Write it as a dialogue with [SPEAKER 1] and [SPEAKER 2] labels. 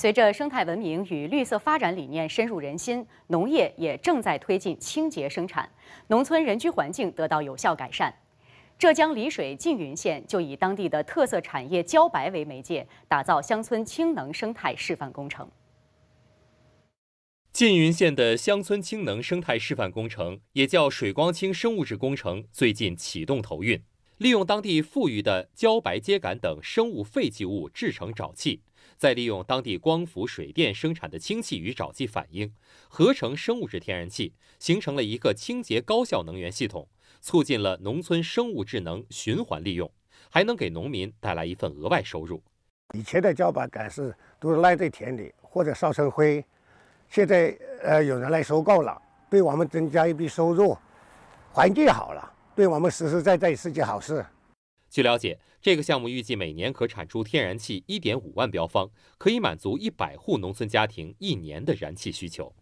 [SPEAKER 1] 随着生态文明与绿色发展理念深入人心，农业也正在推进清洁生产，农村人居环境得到有效改善。浙江丽水缙云县就以当地的特色产业茭白为媒介，打造乡村氢能生态示范工程。
[SPEAKER 2] 缙云县的乡村氢能生态示范工程，也叫水光氢生物质工程，最近启动投运。利用当地富余的茭白秸秆等生物废弃物制成沼气，再利用当地光伏水电生产的氢气与沼气反应，合成生物质天然气，形成了一个清洁高效能源系统，促进了农村生物质能循环利用，还能给农民带来一份额外收入。
[SPEAKER 3] 以前的茭白秆是都烂在田里或者烧成灰，现在呃有人来收购了，对我们增加一笔收入，环境好了。对我们实实在在是件好事。
[SPEAKER 2] 据了解，这个项目预计每年可产出天然气一点五万标方，可以满足一百户农村家庭一年的燃气需求。